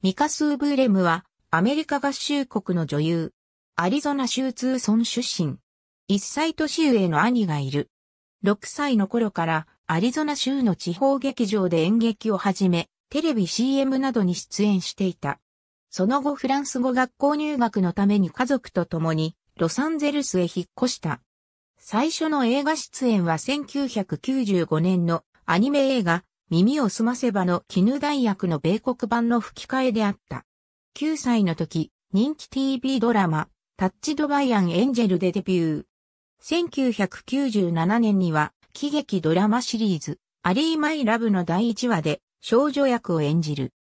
ミカスブーレムは、アメリカ合衆国の女優。アリゾナ州通村出身。1歳年上の兄がいる。6歳の頃からアリゾナ州の地方劇場で演劇を始め、テレビ CM などに出演していた。その後フランス語学校入学のために家族と共にロサンゼルスへ引っ越した。最初の映画出演は1995年のアニメ映画耳をすませばの絹大役の米国版の吹き替えであった。9歳の時、人気 TV ドラマ、タッチドバイアンエンジェルでデビュー。1997年には、喜劇ドラマシリーズ、アリーマイラブの第1話で少女役を演じる。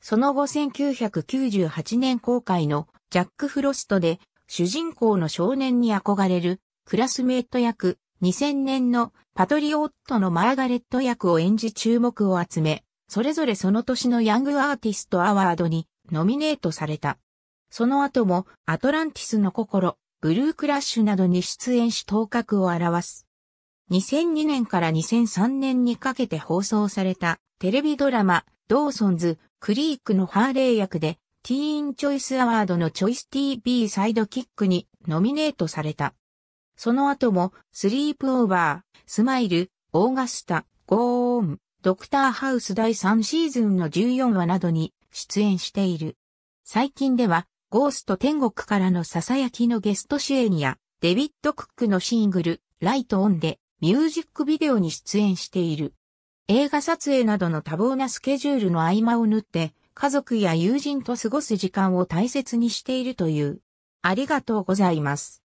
その後1998年公開のジャック・フロストで主人公の少年に憧れるクラスメイト役2000年のパトリオットのマーガレット役を演じ注目を集め、それぞれその年のヤングアーティストアワードにノミネートされた。その後もアトランティスの心、ブルークラッシュなどに出演し頭角を表す。2002年から2003年にかけて放送されたテレビドラマ、ドーソンズ、クリークのハーレー役で、ティーンチョイスアワードのチョイス TV サイドキックにノミネートされた。その後も、スリープオーバー、スマイル、オーガスタ、ゴーン、ドクターハウス第3シーズンの14話などに出演している。最近では、ゴースト天国からの囁きのゲスト主演や、デビッド・クックのシングル、ライト・オンで、ミュージックビデオに出演している。映画撮影などの多忙なスケジュールの合間を縫って、家族や友人と過ごす時間を大切にしているという。ありがとうございます。